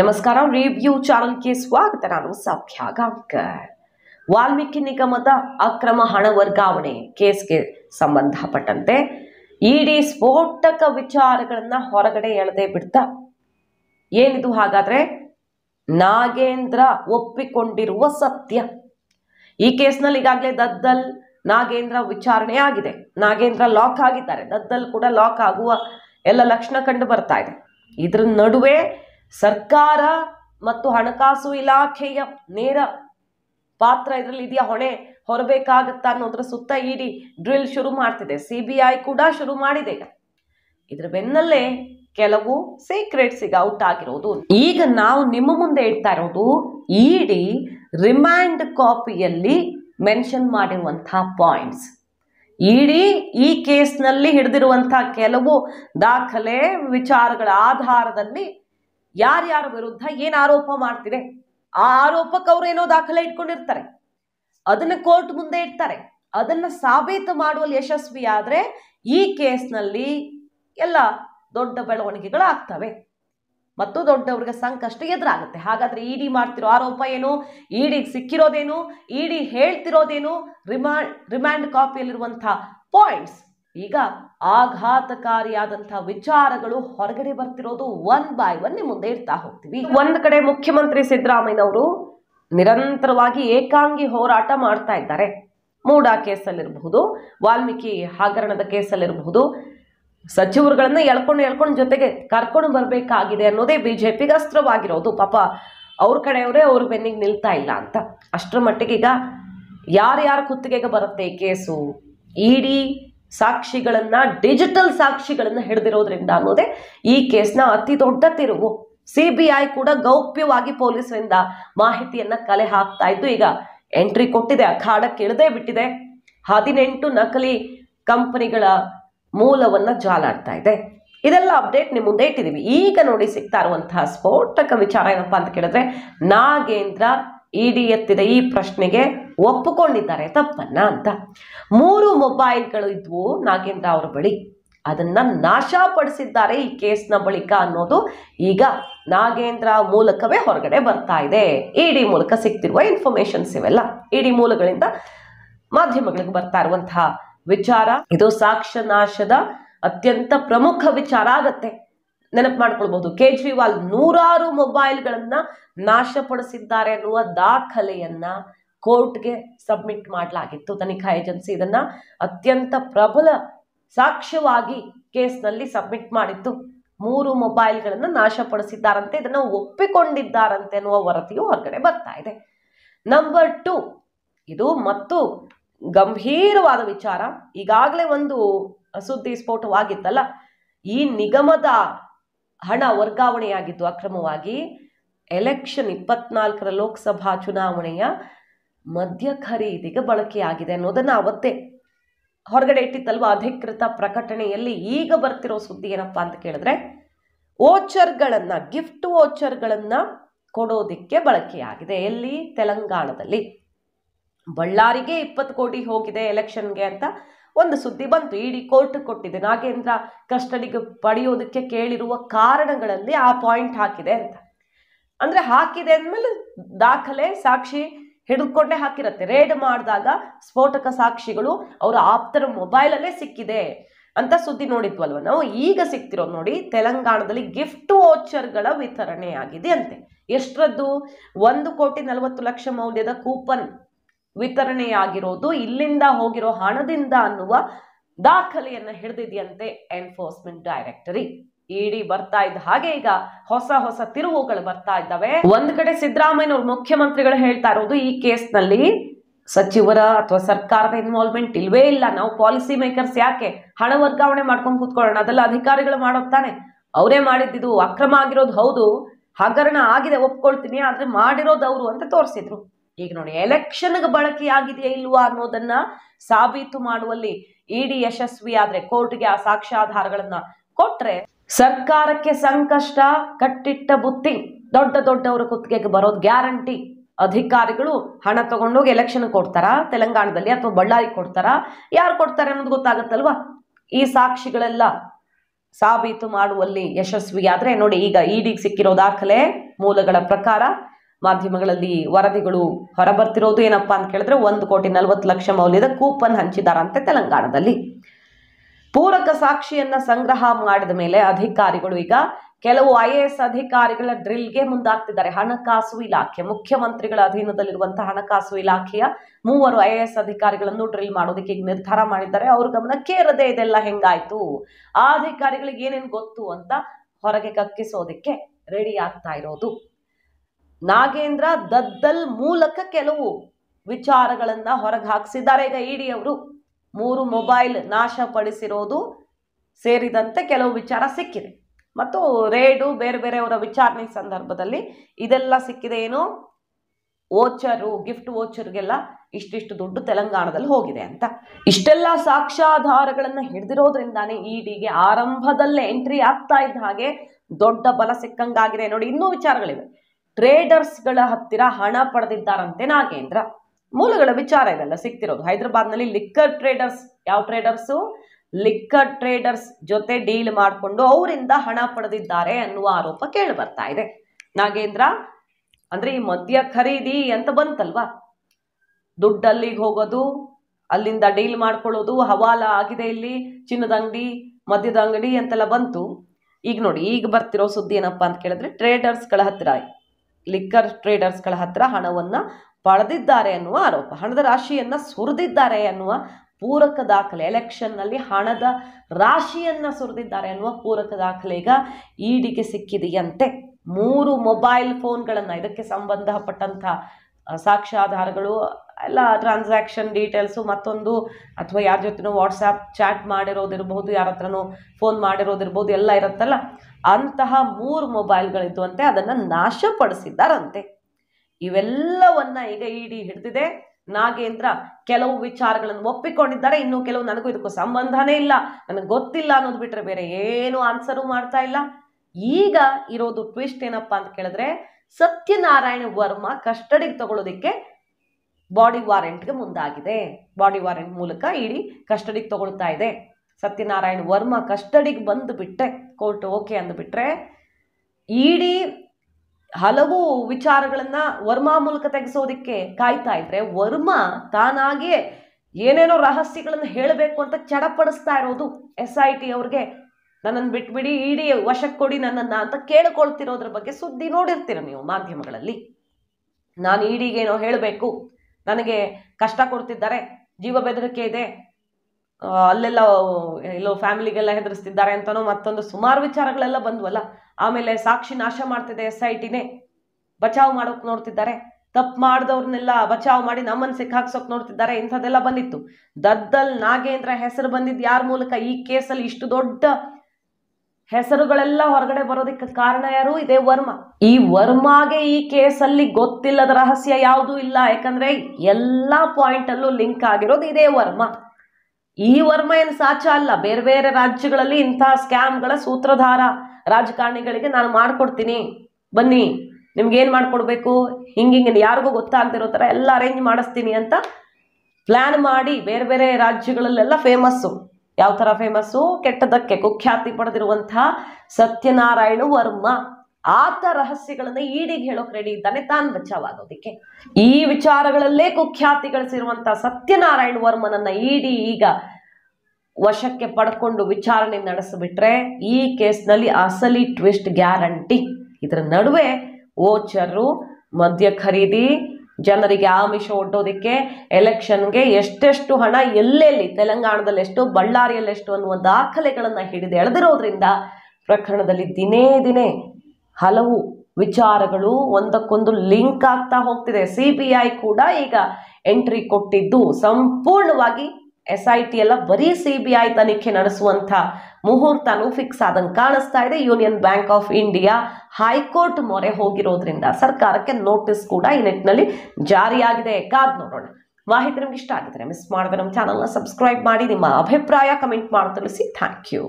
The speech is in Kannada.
ನಮಸ್ಕಾರ ರಿವ್ಯೂ ಚಾನಲ್ಗೆ ಸ್ವಾಗತ ನಾನು ಸೌಖ್ಯ ವಾಲ್ಮೀಕಿ ನಿಗಮದ ಅಕ್ರಮ ಹಣ ವರ್ಗಾವಣೆ ಕೇಸ್ಗೆ ಸಂಬಂಧಪಟ್ಟಂತೆ ಇಡೀ ಸ್ಫೋಟಕ ವಿಚಾರಗಳನ್ನ ಹೊರಗಡೆ ಎಳೆದೆ ಬಿಡ್ತ ಏನಿದು ಹಾಗಾದ್ರೆ ನಾಗೇಂದ್ರ ಒಪ್ಪಿಕೊಂಡಿರುವ ಸತ್ಯ ಈ ಕೇಸ್ನಲ್ಲಿ ಈಗಾಗಲೇ ದದ್ದಲ್ ನಾಗೇಂದ್ರ ವಿಚಾರಣೆ ಆಗಿದೆ ನಾಗೇಂದ್ರ ಲಾಕ್ ಆಗಿದ್ದಾರೆ ದದ್ದಲ್ ಕೂಡ ಲಾಕ್ ಆಗುವ ಎಲ್ಲ ಲಕ್ಷಣ ಕಂಡು ಬರ್ತಾ ಇದೆ ಇದ್ರ ನಡುವೆ ಸರ್ಕಾರ ಮತ್ತು ಹಣಕಾಸು ಇಲಾಖೆಯ ನೇರ ಪಾತ್ರ ಇದರಲ್ಲಿ ಇದೆಯಾ ಹೊಣೆ ಹೊರಬೇಕಾಗತ್ತಾ ಅನ್ನೋದ್ರ ಸುತ್ತ ಇಡಿ ಡ್ರಿಲ್ ಶುರು ಮಾಡ್ತಿದೆ ಸಿ ಬಿ ಐ ಕೂಡ ಶುರು ಮಾಡಿದೆ ಈಗ ಇದ್ರ ಬೆನ್ನಲ್ಲೇ ಕೆಲವು ಈಗ ಔಟ್ ಆಗಿರೋದು ಈಗ ನಾವು ನಿಮ್ಮ ಮುಂದೆ ಇಡ್ತಾ ಇರೋದು ಇಡಿ ರಿಮ್ಯಾಂಡ್ ಕಾಪಿಯಲ್ಲಿ ಮೆನ್ಷನ್ ಮಾಡಿರುವಂತಹ ಪಾಯಿಂಟ್ಸ್ ಇಡಿ ಈ ಕೇಸ್ನಲ್ಲಿ ಹಿಡಿದಿರುವಂತಹ ಕೆಲವು ದಾಖಲೆ ವಿಚಾರಗಳ ಆಧಾರದಲ್ಲಿ ಯಾರ್ಯಾರ ವಿರುದ್ಧ ಏನು ಆರೋಪ ಮಾಡ್ತಿದೆ ಆ ಆರೋಪಕ್ಕೆ ಅವ್ರು ಏನೋ ದಾಖಲೆ ಇಟ್ಕೊಂಡಿರ್ತಾರೆ ಅದನ್ನ ಕೋರ್ಟ್ ಮುಂದೆ ಇಡ್ತಾರೆ ಅದನ್ನ ಸಾಬೀತು ಮಾಡುವಲ್ಲಿ ಯಶಸ್ವಿ ಈ ಕೇಸ್ನಲ್ಲಿ ಎಲ್ಲ ದೊಡ್ಡ ಬೆಳವಣಿಗೆಗಳು ಆಗ್ತವೆ ಮತ್ತು ದೊಡ್ಡವ್ರಿಗೆ ಸಂಕಷ್ಟ ಎದುರಾಗುತ್ತೆ ಹಾಗಾದ್ರೆ ಇಡಿ e ಮಾಡ್ತಿರೋ ಆರೋಪ ಏನು ಇಡಿಗೆ e ಸಿಕ್ಕಿರೋದೇನು ಇಡಿ e ಹೇಳ್ತಿರೋದೇನು ರಿಮಾ ರಿಮ್ಯಾಂಡ್ ಕಾಪಿಯಲ್ಲಿರುವಂತಹ ಪಾಯಿಂಟ್ಸ್ ಈಗ ಆಘಾತಕಾರಿಯಾದಂಥ ವಿಚಾರಗಳು ಹೊರಗಡೆ ಬರ್ತಿರೋದು ಒನ್ ಬೈ ಒನ್ ಮುಂದೆ ಇಡ್ತಾ ಹೋಗ್ತೀವಿ ಒಂದು ಕಡೆ ಮುಖ್ಯಮಂತ್ರಿ ಸಿದ್ದರಾಮಯ್ಯನವರು ನಿರಂತರವಾಗಿ ಏಕಾಂಗಿ ಹೋರಾಟ ಮಾಡ್ತಾ ಇದ್ದಾರೆ ಮೂಡಾ ಕೇಸಲ್ಲಿರಬಹುದು ವಾಲ್ಮೀಕಿ ಹಗರಣದ ಕೇಸಲ್ಲಿರಬಹುದು ಸಚಿವರುಗಳನ್ನ ಎಳ್ಕೊಂಡು ಎಳ್ಕೊಂಡು ಜೊತೆಗೆ ಕರ್ಕೊಂಡು ಬರಬೇಕಾಗಿದೆ ಅನ್ನೋದೇ ಬಿಜೆಪಿಗೆ ಅಸ್ತ್ರವಾಗಿರೋದು ಪಾಪ ಅವ್ರ ಕಡೆಯವರೇ ಅವ್ರ ಬೆನ್ನಿಗೆ ನಿಲ್ತಾ ಇಲ್ಲ ಅಂತ ಅಷ್ಟರ ಮಟ್ಟಿಗೆ ಈಗ ಯಾರ್ಯಾರ ಕುತ್ತಿಗೆಗೆ ಬರುತ್ತೆ ಈ ಕೇಸು ಇಡೀ ಸಾಕ್ಷಿಗಳನ್ನ ಡಿಜಿಟಲ್ ಸಾಕ್ಷಿಗಳನ್ನ ಹಿಡಿದಿರೋದ್ರಿಂದ ಅನ್ನೋದೇ ಈ ಕೇಸ್ನ ಅತಿ ದೊಡ್ಡ ತಿರುವು ಸಿಬಿಐ ಕೂಡ ಗೌಪ್ಯವಾಗಿ ಪೊಲೀಸರಿಂದ ಮಾಹಿತಿಯನ್ನ ಕಲೆ ಹಾಕ್ತಾ ಇದ್ದು ಈಗ ಎಂಟ್ರಿ ಕೊಟ್ಟಿದೆ ಅಖಾಡಕ್ಕೆ ಇಳದೇ ಬಿಟ್ಟಿದೆ ಹದಿನೆಂಟು ನಕಲಿ ಕಂಪನಿಗಳ ಮೂಲವನ್ನ ಜಾಲಾಡ್ತಾ ಇದೆ ಇದೆಲ್ಲ ಅಪ್ಡೇಟ್ ನಿಮ್ಮ ಮುಂದೆ ಇಟ್ಟಿದ್ದೀವಿ ಈಗ ನೋಡಿ ಸಿಗ್ತಾ ಇರುವಂತಹ ಸ್ಫೋಟಕ ವಿಚಾರ ಏನಪ್ಪಾ ಅಂತ ಕೇಳಿದ್ರೆ ನಾಗೇಂದ್ರ ಇಡಿ ಎತ್ತಿದ ಈ ಪ್ರಶ್ನೆಗೆ ಒಪ್ಪಿಕೊಂಡಿದ್ದಾರೆ ತಪ್ಪನ್ನ ಅಂತ ಮೂರು ಮೊಬೈಲ್ಗಳು ಇದ್ವು ನಾಗೇಂದ್ರ ಅವರ ಬಳಿ ಅದನ್ನು ನಾಶಪಡಿಸಿದ್ದಾರೆ ಈ ಕೇಸ್ನ ಬಳಿಕ ಅನ್ನೋದು ಈಗ ನಾಗೇಂದ್ರ ಮೂಲಕವೇ ಹೊರಗಡೆ ಬರ್ತಾ ಇದೆ ಇಡಿ ಮೂಲಕ ಸಿಗ್ತಿರುವ ಇನ್ಫಾರ್ಮೇಶನ್ಸ್ ಇವೆಲ್ಲ ಇಡಿ ಮೂಲಗಳಿಂದ ಮಾಧ್ಯಮಗಳಿಗೆ ಬರ್ತಾ ಇರುವಂತಹ ವಿಚಾರ ಇದು ಸಾಕ್ಷ್ಯ ನಾಶದ ಅತ್ಯಂತ ಪ್ರಮುಖ ವಿಚಾರ ಆಗತ್ತೆ ನೆನಪು ಮಾಡ್ಕೊಳ್ಬಹುದು ಕೇಜ್ರಿವಾಲ್ ನೂರಾರು ಮೊಬೈಲ್ಗಳನ್ನ ನಾಶಪಡಿಸಿದ್ದಾರೆ ಅನ್ನುವ ದಾಖಲೆಯನ್ನ ಕೋರ್ಟ್ಗೆ ಸಬ್ಮಿಟ್ ಮಾಡಲಾಗಿತ್ತು ತನಿಖಾ ಏಜೆನ್ಸಿ ಇದನ್ನ ಅತ್ಯಂತ ಪ್ರಬಲ ಸಾಕ್ಷ್ಯವಾಗಿ ಕೇಸ್ನಲ್ಲಿ ಸಬ್ಮಿಟ್ ಮಾಡಿತ್ತು ಮೂರು ಮೊಬೈಲ್ಗಳನ್ನು ನಾಶಪಡಿಸಿದ್ದಾರಂತೆ ಇದನ್ನು ಒಪ್ಪಿಕೊಂಡಿದ್ದಾರಂತೆ ಅನ್ನುವ ವರದಿಯು ಹೊರಗಡೆ ಬರ್ತಾ ಇದೆ ನಂಬರ್ ಟು ಇದು ಮತ್ತು ಗಂಭೀರವಾದ ವಿಚಾರ ಈಗಾಗಲೇ ಒಂದು ಸುದ್ದಿ ಸ್ಫೋಟವಾಗಿತ್ತಲ್ಲ ಈ ನಿಗಮದ ಹಣ ವರ್ಗಾವಣೆಯಾಗಿದ್ದು ಅಕ್ರಮವಾಗಿ ಎಲೆಕ್ಷನ್ ಇಪ್ಪತ್ನಾಲ್ಕರ ಲೋಕಸಭಾ ಚುನಾವಣೆಯ ಮದ್ಯ ಖರೀದಿಗೆ ಬಳಕೆಯಾಗಿದೆ ಅನ್ನೋದನ್ನು ಅವತ್ತೇ ಹೊರಗಡೆ ಇಟ್ಟಿತ್ತಲ್ವ ಅಧಿಕೃತ ಪ್ರಕಟಣೆಯಲ್ಲಿ ಈಗ ಬರ್ತಿರೋ ಸುದ್ದಿ ಏನಪ್ಪಾ ಅಂತ ಕೇಳಿದ್ರೆ ಓಚರ್ಗಳನ್ನ ಗಿಫ್ಟ್ ಓಚರ್ಗಳನ್ನ ಕೊಡೋದಿಕ್ಕೆ ಬಳಕೆಯಾಗಿದೆ ಎಲ್ಲಿ ತೆಲಂಗಾಣದಲ್ಲಿ ಬಳ್ಳಾರಿಗೆ ಇಪ್ಪತ್ತು ಕೋಟಿ ಹೋಗಿದೆ ಎಲೆಕ್ಷನ್ಗೆ ಅಂತ ಒಂದು ಸುದ್ದಿ ಬಂತು ಇಡಿ ಕೋರ್ಟ್ ಕೊಟ್ಟಿದೆ ನಾಗೇಂದ್ರ ಕಸ್ಟಡಿಗೆ ಪಡೆಯೋದಕ್ಕೆ ಕೇಳಿರುವ ಕಾರಣಗಳಲ್ಲಿ ಆ ಪಾಯಿಂಟ್ ಹಾಕಿದೆ ಅಂತ ಅಂದರೆ ಹಾಕಿದೆ ಅಂದಮೇಲೆ ದಾಖಲೆ ಸಾಕ್ಷಿ ಹಿಡಿದುಕೊಂಡೇ ಹಾಕಿರತ್ತೆ ರೇಡ್ ಮಾಡಿದಾಗ ಸ್ಫೋಟಕ ಸಾಕ್ಷಿಗಳು ಅವರ ಆಪ್ತರ ಮೊಬೈಲಲ್ಲೇ ಸಿಕ್ಕಿದೆ ಅಂತ ಸುದ್ದಿ ನೋಡಿದ್ವಲ್ವ ನಾವು ಈಗ ಸಿಕ್ತಿರೋ ನೋಡಿ ತೆಲಂಗಾಣದಲ್ಲಿ ಗಿಫ್ಟ್ ವೋಚರ್ಗಳ ವಿತರಣೆ ಆಗಿದೆ ಅಂತೆ ಎಷ್ಟರದ್ದು ಒಂದು ಕೋಟಿ ನಲವತ್ತು ಲಕ್ಷ ಮೌಲ್ಯದ ಕೂಪನ್ ವಿತರಣೆಯಾಗಿರೋದು ಇಲ್ಲಿಂದ ಹೋಗಿರೋ ಹಣದಿಂದ ಅನ್ನುವ ದಾಖಲೆಯನ್ನು ಹಿಡಿದಿದೆಯಂತೆ ಎನ್ಫೋರ್ಸ್ಮೆಂಟ್ ಡೈರೆಕ್ಟರಿ ಇಡಿ ಬರ್ತಾ ಇದ್ದ ಹಾಗೆ ಈಗ ಹೊಸ ಹೊಸ ತಿರುವುಗಳು ಬರ್ತಾ ಇದ್ದಾವೆ ಒಂದ್ ಕಡೆ ಸಿದ್ದರಾಮಯ್ಯನವ್ರು ಮುಖ್ಯಮಂತ್ರಿಗಳು ಹೇಳ್ತಾ ಇರೋದು ಈ ಕೇಸ್ನಲ್ಲಿ ಸಚಿವರ ಅಥವಾ ಸರ್ಕಾರದ ಇನ್ವಾಲ್ವ್ಮೆಂಟ್ ಇಲ್ವೇ ಇಲ್ಲ ನಾವು ಪಾಲಿಸಿ ಮೇಕರ್ಸ್ ಯಾಕೆ ಹಣ ವರ್ಗಾವಣೆ ಮಾಡ್ಕೊಂಡು ಕೂತ್ಕೊಳ್ಳೋಣ ಅದೆಲ್ಲ ಅಧಿಕಾರಿಗಳು ತಾನೆ ಅವರೇ ಮಾಡಿದ್ದಿದು ಅಕ್ರಮ ಆಗಿರೋದು ಹೌದು ಹಗರಣ ಆಗಿದೆ ಒಪ್ಕೊಳ್ತೀನಿ ಆದ್ರೆ ಮಾಡಿರೋದು ಅವರು ಅಂತ ತೋರಿಸಿದ್ರು ಈಗ ನೋಡಿ ಎಲೆಕ್ಷನ್ಗೆ ಬಳಕೆಯಾಗಿದೆಯಾ ಇಲ್ವಾ ಅನ್ನೋದನ್ನ ಸಾಬೀತು ಮಾಡುವಲ್ಲಿ ಇಡಿ e ಯಶಸ್ವಿ ಆದ್ರೆ ಕೋರ್ಟ್ಗೆ ಆ ಸಾಕ್ಷ್ಯಾಧಾರಗಳನ್ನ ಕೊಟ್ರೆ ಸರ್ಕಾರಕ್ಕೆ ಸಂಕಷ್ಟ ಕಟ್ಟಿಟ್ಟ ಬುತ್ತಿ ದೊಡ್ಡ ದೊಡ್ಡವರ ಕುತ್ತಿಗೆಗೆ ಬರೋದು ಗ್ಯಾರಂಟಿ ಅಧಿಕಾರಿಗಳು ಹಣ ತಗೊಂಡೋಗಿ ಎಲೆಕ್ಷನ್ ಕೊಡ್ತಾರಾ ತೆಲಂಗಾಣದಲ್ಲಿ ಅಥವಾ ಬಳ್ಳಾರಿ ಕೊಡ್ತಾರಾ ಯಾರು ಕೊಡ್ತಾರೆ ಅನ್ನೋದು ಗೊತ್ತಾಗತ್ತಲ್ವಾ ಈ ಸಾಕ್ಷಿಗಳೆಲ್ಲ ಸಾಬೀತು ಮಾಡುವಲ್ಲಿ ಯಶಸ್ವಿಯಾದ್ರೆ ನೋಡಿ ಈಗ ಇಡಿಗೆ e ಸಿಕ್ಕಿರೋ ದಾಖಲೆ ಮೂಲಗಳ ಪ್ರಕಾರ ಮಾಧ್ಯಮಗಳಲ್ಲಿ ವರದಿಗಳು ಹೊರಬರ್ತಿರೋದು ಏನಪ್ಪ ಅಂತ ಕೇಳಿದ್ರೆ ಒಂದು ಕೋಟಿ ನಲವತ್ತು ಲಕ್ಷ ಮೌಲ್ಯದ ಕೂಪನ್ ಹಂಚಿದಾರಂತೆ ತೆಲಂಗಾಣದಲ್ಲಿ ಪೂರಕ ಸಾಕ್ಷಿಯನ್ನ ಸಂಗ್ರಹ ಮಾಡಿದ ಮೇಲೆ ಅಧಿಕಾರಿಗಳು ಈಗ ಕೆಲವು ಐ ಎ ಎಸ್ ಅಧಿಕಾರಿಗಳ ಡ್ರಿಲ್ಗೆ ಮುಂದಾಗ್ತಿದ್ದಾರೆ ಹಣಕಾಸು ಇಲಾಖೆ ಮುಖ್ಯಮಂತ್ರಿಗಳ ಅಧೀನದಲ್ಲಿರುವಂತಹ ಹಣಕಾಸು ಇಲಾಖೆಯ ಮೂವರು ಐ ಎ ಎಸ್ ಅಧಿಕಾರಿಗಳನ್ನು ಡ್ರಿಲ್ ಮಾಡೋದಕ್ಕೆ ಈಗ ನಿರ್ಧಾರ ಮಾಡಿದ್ದಾರೆ ಅವ್ರ ಗಮನ ಕೇರದೆ ಇದೆಲ್ಲ ಹೆಂಗಾಯ್ತು ಆ ಅಧಿಕಾರಿಗಳಿಗೆ ಏನೇನು ಗೊತ್ತು ಅಂತ ಹೊರಗೆ ಕಕ್ಕಿಸೋದಕ್ಕೆ ರೆಡಿ ಆಗ್ತಾ ಇರೋದು ನಾಗೇಂದ್ರ ದದ್ದಲ್ ಮೂಲಕ ಕೆಲವು ವಿಚಾರಗಳನ್ನು ಹೊರಗೆ ಹಾಕಿಸಿದ್ದಾರೆ ಈಗ ಇಡಿ ಅವರು ಮೂರು ಮೊಬೈಲ್ ನಾಶಪಡಿಸಿರೋದು ಸೇರಿದಂತೆ ಕೆಲವು ವಿಚಾರ ಸಿಕ್ಕಿದೆ ಮತ್ತು ರೇಡು ಬೇರೆ ಬೇರೆಯವರ ವಿಚಾರಣೆ ಸಂದರ್ಭದಲ್ಲಿ ಇದೆಲ್ಲ ಸಿಕ್ಕಿದೆ ಏನು ಓಚರು ಗಿಫ್ಟ್ ಓಚರ್ಗೆಲ್ಲ ಇಷ್ಟಿಷ್ಟು ದುಡ್ಡು ತೆಲಂಗಾಣದಲ್ಲಿ ಹೋಗಿದೆ ಅಂತ ಇಷ್ಟೆಲ್ಲ ಸಾಕ್ಷ್ಯಾಧಾರಗಳನ್ನು ಹಿಡಿದಿರೋದ್ರಿಂದಾನೇ ಇಡಿಗೆ ಆರಂಭದಲ್ಲೇ ಎಂಟ್ರಿ ಆಗ್ತಾ ಇದ್ದ ಹಾಗೆ ದೊಡ್ಡ ಬಲ ಸಿಕ್ಕಂಗಾಗಿದೆ ನೋಡಿ ಇನ್ನೂ ವಿಚಾರಗಳಿವೆ ಟ್ರೇಡರ್ಸ್ಗಳ ಹತ್ತಿರ ಹಣ ಪಡೆದಿದ್ದಾರಂತೆ ನಾಗೇಂದ್ರ ಮೂಲಗಳ ವಿಚಾರ ಇದೆಲ್ಲ ಸಿಗ್ತಿರೋದು ನಲ್ಲಿ ಲಿಕ್ಕರ್ ಟ್ರೇಡರ್ಸ್ ಯಾವ ಟ್ರೇಡರ್ಸು ಲಿಕ್ಕರ್ ಟ್ರೇಡರ್ಸ್ ಜೊತೆ ಡೀಲ್ ಮಾಡಿಕೊಂಡು ಅವರಿಂದ ಹಣ ಪಡೆದಿದ್ದಾರೆ ಅನ್ನುವ ಆರೋಪ ಕೇಳಿ ಬರ್ತಾ ಇದೆ ನಾಗೇಂದ್ರ ಅಂದ್ರೆ ಈ ಮದ್ಯ ಖರೀದಿ ಅಂತ ಬಂತಲ್ವಾ ದುಡ್ಡು ಅಲ್ಲಿಗೆ ಹೋಗೋದು ಅಲ್ಲಿಂದ ಡೀಲ್ ಮಾಡ್ಕೊಳ್ಳೋದು ಹವಾಲ ಆಗಿದೆ ಇಲ್ಲಿ ಚಿನ್ನದ ಅಂಗಡಿ ಮದ್ಯದ ಅಂಗಡಿ ಅಂತೆಲ್ಲ ಬಂತು ಈಗ ನೋಡಿ ಈಗ ಬರ್ತಿರೋ ಸುದ್ದಿ ಏನಪ್ಪಾ ಅಂತ ಕೇಳಿದ್ರೆ ಟ್ರೇಡರ್ಸ್ಗಳ ಹತ್ತಿರ ಲಿಕ್ಕರ್ ಟ್ರೇಡರ್ಸ್ಗಳ ಹತ್ರ ಹಣವನ್ನು ಪಡೆದಿದ್ದಾರೆ ಅನ್ನುವ ಆರೋಪ ಹಣದ ರಾಶಿಯನ್ನು ಸುರಿದಿದ್ದಾರೆ ಅನ್ನುವ ಪೂರಕ ದಾಖಲೆ ಎಲೆಕ್ಷನ್ನಲ್ಲಿ ಹಣದ ರಾಶಿಯನ್ನು ಸುರಿದಿದ್ದಾರೆ ಅನ್ನುವ ಪೂರಕ ದಾಖಲೆ ಈಗ ಈಡಿಗೆ ಸಿಕ್ಕಿದೆಯಂತೆ ಮೂರು ಮೊಬೈಲ್ ಫೋನ್ಗಳನ್ನು ಇದಕ್ಕೆ ಸಂಬಂಧಪಟ್ಟಂಥ ಸಾಕ್ಷ್ಯಾಧಾರಗಳು ಎಲ್ಲ ಟ್ರಾನ್ಸಾಕ್ಷನ್ ಡೀಟೇಲ್ಸು ಮತ್ತೊಂದು ಅಥವಾ ಯಾರ ಜೊತೆನೂ ವಾಟ್ಸಪ್ ಚಾಟ್ ಮಾಡಿರೋದಿರ್ಬೋದು ಯಾರ ಹತ್ರನೂ ಫೋನ್ ಮಾಡಿರೋದಿರ್ಬೋದು ಎಲ್ಲ ಇರುತ್ತಲ್ಲ ಅಂತಹ ಮೂರು ಅಂತೆ ಅದನ್ನು ನಾಶಪಡಿಸಿದ್ದಾರಂತೆ ಇವೆಲ್ಲವನ್ನ ಈಗ ಇಡಿ ಹಿಡಿದಿದೆ ನಾಗೇಂದ್ರ ಕೆಲವು ವಿಚಾರಗಳನ್ನು ಒಪ್ಪಿಕೊಂಡಿದ್ದಾರೆ ಇನ್ನು ಕೆಲವು ನನಗೂ ಇದಕ್ಕೂ ಸಂಬಂಧನೇ ಇಲ್ಲ ನನಗೆ ಗೊತ್ತಿಲ್ಲ ಅನ್ನೋದು ಬಿಟ್ಟರೆ ಬೇರೆ ಏನು ಆನ್ಸರು ಮಾಡ್ತಾ ಇಲ್ಲ ಈಗ ಇರೋದು ಟ್ವಿಸ್ಟ್ ಏನಪ್ಪಾ ಅಂತ ಕೇಳಿದ್ರೆ ಸತ್ಯನಾರಾಯಣ ವರ್ಮ ಕಸ್ಟಡಿಗೆ ತಗೊಳ್ಳೋದಿಕ್ಕೆ ಬಾಡಿ ವಾರೆಂಟ್ಗೆ ಮುಂದಾಗಿದೆ ಬಾಡಿ ವಾರೆಂಟ್ ಮೂಲಕ ಇಡಿ ಕಸ್ಟಡಿಗೆ ತಗೊಳ್ತಾ ಇದೆ ಸತ್ಯನಾರಾಯಣ ವರ್ಮಾ ಕಸ್ಟಡಿಗೆ ಬಂದು ಬಿಟ್ಟೆ ಕೋರ್ಟ್ ಓಕೆ ಅಂದ್ಬಿಟ್ರೆ ಇಡಿ ಹಲವು ವಿಚಾರಗಳನ್ನು ವರ್ಮಾ ಮೂಲಕ ತೆಗೆಸೋದಕ್ಕೆ ಕಾಯ್ತಾ ಇದ್ರೆ ವರ್ಮಾ ತಾನಾಗಿಯೇ ಏನೇನೋ ರಹಸ್ಯಗಳನ್ನು ಹೇಳಬೇಕು ಅಂತ ಚಡಪಡಿಸ್ತಾ ಇರೋದು ಎಸ್ ಐ ಟಿ ಅವ್ರಿಗೆ ನನ್ನನ್ನು ಬಿಟ್ಬಿಡಿ ಇಡೀ ವಶಕ್ಕೆ ಕೊಡಿ ನನ್ನನ್ನು ಅಂತ ಕೇಳ್ಕೊಳ್ತಿರೋದ್ರ ಬಗ್ಗೆ ಸುದ್ದಿ ನೋಡಿರ್ತೀರ ನೀವು ಮಾಧ್ಯಮಗಳಲ್ಲಿ ನಾನು ಇಡಿಗೇನೋ ಹೇಳಬೇಕು ನನಗೆ ಕಷ್ಟ ಕೊಡ್ತಿದ್ದಾರೆ ಜೀವ ಬೆದರಿಕೆ ಇದೆ ಅಲ್ಲೆಲ್ಲ ಎಲ್ಲೋ ಫ್ಯಾಮಿಲಿಗೆಲ್ಲ ಹೆದರಿಸ್ತಿದ್ದಾರೆ ಅಂತನೋ ಮತ್ತೊಂದು ಸುಮಾರು ವಿಚಾರಗಳೆಲ್ಲ ಬಂದ್ವಲ್ಲ ಆಮೇಲೆ ಸಾಕ್ಷಿ ನಾಶ ಮಾಡ್ತಿದೆ ಎಸ್ ಐ ಟಿನೇ ಬಚಾವ್ ಮಾಡೋಕೆ ನೋಡ್ತಿದ್ದಾರೆ ತಪ್ಪು ಮಾಡಿದವ್ರನ್ನೆಲ್ಲ ಬಚಾವ್ ಮಾಡಿ ನಮ್ಮನ್ನು ಸಿಕ್ಕಾಕ್ಸೋಕ್ ನೋಡ್ತಿದ್ದಾರೆ ಇಂಥದ್ದೆಲ್ಲ ಬಂದಿತ್ತು ದದ್ದಲ್ ನಾಗೇಂದ್ರ ಹೆಸರು ಬಂದಿದ್ದು ಯಾರ ಮೂಲಕ ಈ ಕೇಸಲ್ಲಿ ಇಷ್ಟು ದೊಡ್ಡ ಹೆಸರುಗಳೆಲ್ಲ ಹೊರಗಡೆ ಬರೋದಕ್ಕೆ ಕಾರಣ ಯಾರು ಇದೇ ವರ್ಮ ಈ ವರ್ಮಾಗೆ ಈ ಕೇಸಲ್ಲಿ ಗೊತ್ತಿಲ್ಲದ ರಹಸ್ಯ ಯಾವುದೂ ಇಲ್ಲ ಯಾಕಂದ್ರೆ ಎಲ್ಲ ಪಾಯಿಂಟಲ್ಲೂ ಲಿಂಕ್ ಆಗಿರೋದು ಇದೇ ವರ್ಮ ಈ ವರ್ಮ ಏನು ಸಾಚ ಅಲ್ಲ ಬೇರೆ ಬೇರೆ ರಾಜ್ಯಗಳಲ್ಲಿ ಇಂತಹ ಸ್ಕ್ಯಾಮ್ಗಳ ಸೂತ್ರಧಾರ ರಾಜಕಾರಣಿಗಳಿಗೆ ನಾನು ಮಾಡ್ಕೊಡ್ತೀನಿ ಬನ್ನಿ ನಿಮ್ಗೇನು ಮಾಡಿಕೊಡ್ಬೇಕು ಹಿಂಗ ಹಿಂಗೆ ಯಾರಿಗೂ ಗೊತ್ತಾಗದಿರೋ ಥರ ಎಲ್ಲ ಅರೇಂಜ್ ಮಾಡಿಸ್ತೀನಿ ಅಂತ ಪ್ಲ್ಯಾನ್ ಮಾಡಿ ಬೇರೆ ಬೇರೆ ರಾಜ್ಯಗಳಲ್ಲೆಲ್ಲ ಫೇಮಸ್ಸು ಯಾವ ಥರ ಫೇಮಸ್ಸು ಕೆಟ್ಟದಕ್ಕೆ ಕುಖ್ಯಾತಿ ಪಡೆದಿರುವಂತಹ ಸತ್ಯನಾರಾಯಣ ವರ್ಮ ಆತ ರಹಸ್ಯಗಳನ್ನ ಈಡಿಗೆ ಹೇಳೋಕೆ ರೆಡಿ ಇದ್ದಾನೆ ತಾನು ಬಚಾವಾಗೋದಿಕ್ಕೆ ಈ ವಿಚಾರಗಳಲ್ಲೇ ಕುಖ್ಯಾತಿ ಗಳಿಸಿರುವಂತಹ ಸತ್ಯನಾರಾಯಣ ವರ್ಮನನ್ನ ಈಡಿ ಈಗ ವಶಕ್ಕೆ ಪಡ್ಕೊಂಡು ವಿಚಾರಣೆ ನಡೆಸಿಬಿಟ್ರೆ ಈ ಕೇಸ್ನಲ್ಲಿ ಅಸಲಿ ಟ್ವಿಸ್ಟ್ ಗ್ಯಾರಂಟಿ ಇದರ ನಡುವೆ ಓಚರು ಮದ್ಯ ಖರೀದಿ ಜನರಿಗೆ ಆಮಿಷ ಒಡ್ಡೋದಕ್ಕೆ ಎಲೆಕ್ಷನ್ಗೆ ಎಷ್ಟೆಷ್ಟು ಹಣ ಎಲ್ಲೆಲ್ಲಿ ತೆಲಂಗಾಣದಲ್ಲಿ ಎಷ್ಟು ಬಳ್ಳಾರಿಯಲ್ಲಿ ಎಷ್ಟು ಅನ್ನುವ ದಾಖಲೆಗಳನ್ನು ಹಿಡಿದು ಎಳೆದಿರೋದ್ರಿಂದ ಪ್ರಕರಣದಲ್ಲಿ ದಿನೇ ದಿನೇ ಹಲವು ವಿಚಾರಗಳು ಒಂದಕ್ಕೊಂದು ಲಿಂಕ್ ಆಗ್ತಾ ಹೋಗ್ತಿದೆ ಸಿ ಐ ಕೂಡ ಈಗ ಎಂಟ್ರಿ ಕೊಟ್ಟಿದ್ದು ಸಂಪೂರ್ಣವಾಗಿ ಎಸ್ ಐ ಟಿ ಎಲ್ಲ ಬರೀ ಸಿ ಬಿ ಐ ತನಿಖೆ ನಡೆಸುವಂಥ ಮುಹೂರ್ತನೂ ಫಿಕ್ಸ್ ಆದಂಗೆ ಕಾಣಿಸ್ತಾ ಇದೆ union bank of India high court ಮೊರೆ ಹೋಗಿರೋದ್ರಿಂದ ಸರ್ಕಾರಕ್ಕೆ ನೋಟಿಸ್ ಕೂಡ ಈ ನಿಟ್ಟಿನಲ್ಲಿ ಜಾರಿಯಾಗಿದೆ ಕಾದ್ ನೋಡೋಣ ಮಾಹಿತಿ ನಿಮ್ಗೆ ಇಷ್ಟ ಆಗಿದ್ರೆ ಮಿಸ್ ಮಾಡಿದ್ರೆ ನಮ್ಮ ಚಾನಲ್ನ ಸಬ್ಸ್ಕ್ರೈಬ್ ಮಾಡಿ ನಿಮ್ಮ ಅಭಿಪ್ರಾಯ ಕಮೆಂಟ್ ಮಾಡಿ ತಿಳಿಸಿ ಥ್ಯಾಂಕ್ ಯು